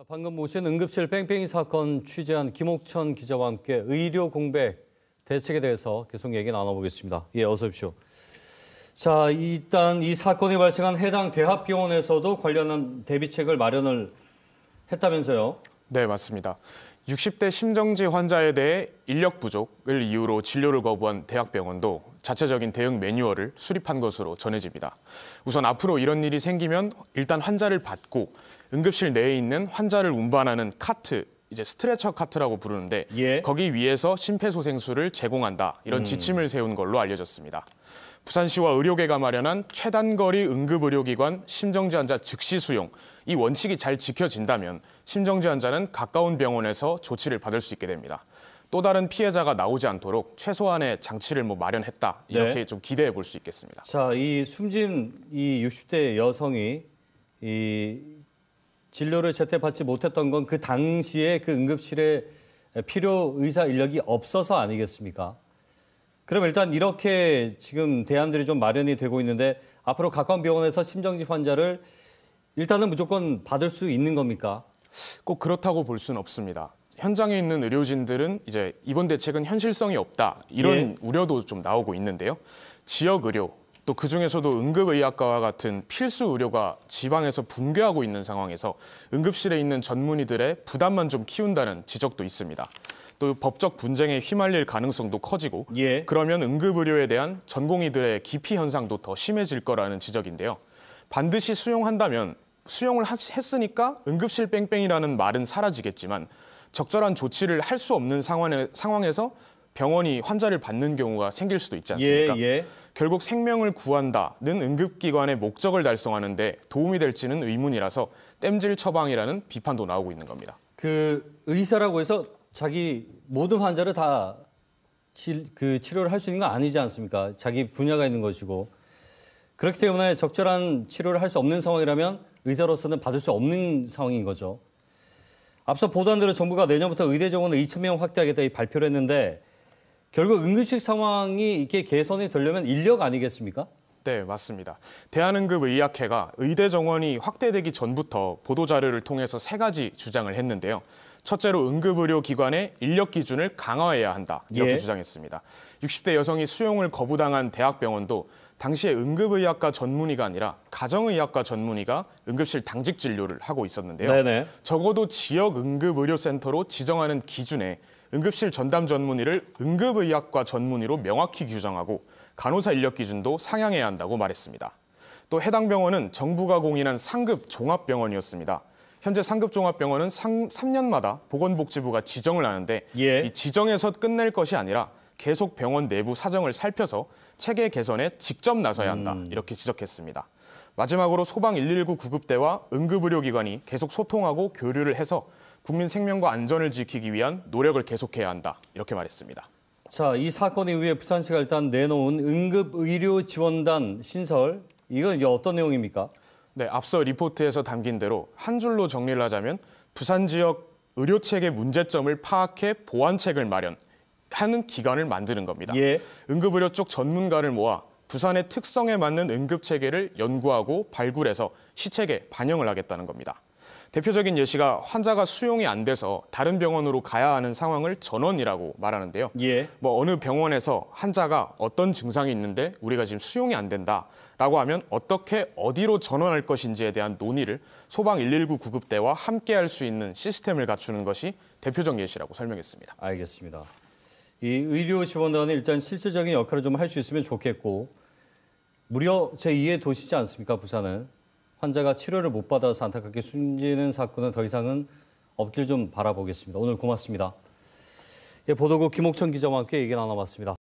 자, 방금 모신 응급실 뺑뺑이 사건 취재한 김옥천 기자와 함께 의료 공백 대책에 대해서 계속 얘기 나눠보겠습니다. 예, 어서 오십시오. 자, 일단 이 사건이 발생한 해당 대학병원에서도 관련한 대비책을 마련을 했다면서요? 네, 맞습니다. 60대 심정지 환자에 대해 인력 부족을 이유로 진료를 거부한 대학병원도 자체적인 대응 매뉴얼을 수립한 것으로 전해집니다. 우선 앞으로 이런 일이 생기면 일단 환자를 받고 응급실 내에 있는 환자를 운반하는 카트 이제 스트레처 카트라고 부르는데 예. 거기 위에서 심폐소생술을 제공한다 이런 음. 지침을 세운 걸로 알려졌습니다. 부산시와 의료계가 마련한 최단거리 응급의료기관 심정지 환자 즉시 수용 이 원칙이 잘 지켜진다면 심정지 환자는 가까운 병원에서 조치를 받을 수 있게 됩니다. 또 다른 피해자가 나오지 않도록 최소한의 장치를 뭐 마련했다 이렇게 네. 좀 기대해 볼 수 있겠습니다. 자, 이 숨진 이 60대 여성이 이 진료를 제때 받지 못했던 건 그 당시에 그 응급실에 필요 의사 인력이 없어서 아니겠습니까? 그럼 일단 이렇게 지금 대안들이 좀 마련이 되고 있는데 앞으로 가까운 병원에서 심정지 환자를 일단은 무조건 받을 수 있는 겁니까? 꼭 그렇다고 볼 수는 없습니다. 현장에 있는 의료진들은 이제 이번 대책은 현실성이 없다 이런 예. 우려도 좀 나오고 있는데요. 지역 의료 또 그중에서도 응급의학과와 같은 필수 의료가 지방에서 붕괴하고 있는 상황에서 응급실에 있는 전문의들의 부담만 좀 키운다는 지적도 있습니다. 또 법적 분쟁에 휘말릴 가능성도 커지고 예. 그러면 응급의료에 대한 전공의들의 기피 현상도 더 심해질 거라는 지적인데요. 반드시 수용한다면 수용을 했으니까 응급실 뺑뺑이라는 말은 사라지겠지만 적절한 조치를 할 수 없는 상황에, 서 병원이 환자를 받는 경우가 생길 수도 있지 않습니까? 예, 예. 결국 생명을 구한다는 응급기관의 목적을 달성하는데 도움이 될지는 의문이라서 땜질 처방이라는 비판도 나오고 있는 겁니다. 그 의사라고 해서 자기 모든 환자를 다 치, 그 치료를 할 수 있는 건 아니지 않습니까? 자기 분야가 있는 것이고 그렇기 때문에 적절한 치료를 할 수 없는 상황이라면 의사로서는 받을 수 없는 상황인 거죠. 앞서 보도한 대로 정부가 내년부터 의대 정원을 2천 명 확대하겠다 이 발표를 했는데 결국 응급실 상황이 이렇게 개선이 되려면 인력 아니겠습니까? 네, 맞습니다. 대한응급의학회가 의대 정원이 확대되기 전부터 보도자료를 통해서 세 가지 주장을 했는데요. 첫째로 응급의료기관의 인력 기준을 강화해야 한다, 이렇게 예. 주장했습니다. 60대 여성이 수용을 거부당한 대학병원도 당시에 응급의학과 전문의가 아니라 가정의학과 전문의가 응급실 당직 진료를 하고 있었는데요. 네네. 적어도 지역 응급의료센터로 지정하는 기준에 응급실 전담 전문의를 응급의학과 전문의로 명확히 규정하고 간호사 인력 기준도 상향해야 한다고 말했습니다. 또 해당 병원은 정부가 공인한 상급 종합병원이었습니다. 현재 상급종합병원은 3년마다 보건복지부가 지정을 하는데 예. 이 지정에서 끝낼 것이 아니라 계속 병원 내부 사정을 살펴서 체계 개선에 직접 나서야 한다 음. 이렇게 지적했습니다. 마지막으로 소방 119 구급대와 응급의료기관이 계속 소통하고 교류를 해서 국민 생명과 안전을 지키기 위한 노력을 계속해야 한다. 이렇게 말했습니다. 자, 이 사건에 의해 부산시가 일단 내놓은 응급의료지원단 신설, 이건 이제 어떤 내용입니까? 네, 앞서 리포트에서 담긴 대로 한 줄로 정리를 하자면 부산 지역 의료체계 문제점을 파악해 보완책을 마련, 하는 기관을 만드는 겁니다. 예. 응급의료 쪽 전문가를 모아 부산의 특성에 맞는 응급체계를 연구하고 발굴해서 시책에 반영을 하겠다는 겁니다. 대표적인 예시가 환자가 수용이 안 돼서 다른 병원으로 가야 하는 상황을 전원이라고 말하는데요. 예. 뭐 어느 병원에서 환자가 어떤 증상이 있는데 우리가 지금 수용이 안 된다라고 하면 어떻게 어디로 전원할 것인지에 대한 논의를 소방 119 구급대와 함께 할 수 있는 시스템을 갖추는 것이 대표적 예시라고 설명했습니다. 알겠습니다. 이 의료 지원단은 일단 실질적인 역할을 좀 할 수 있으면 좋겠고 무려 제2의 도시지 않습니까 부산은 환자가 치료를 못 받아서 안타깝게 숨지는 사건은 더 이상은 없길 좀 바라보겠습니다. 오늘 고맙습니다. 예, 보도국 김옥천 기자와 함께 얘기 나눠봤습니다.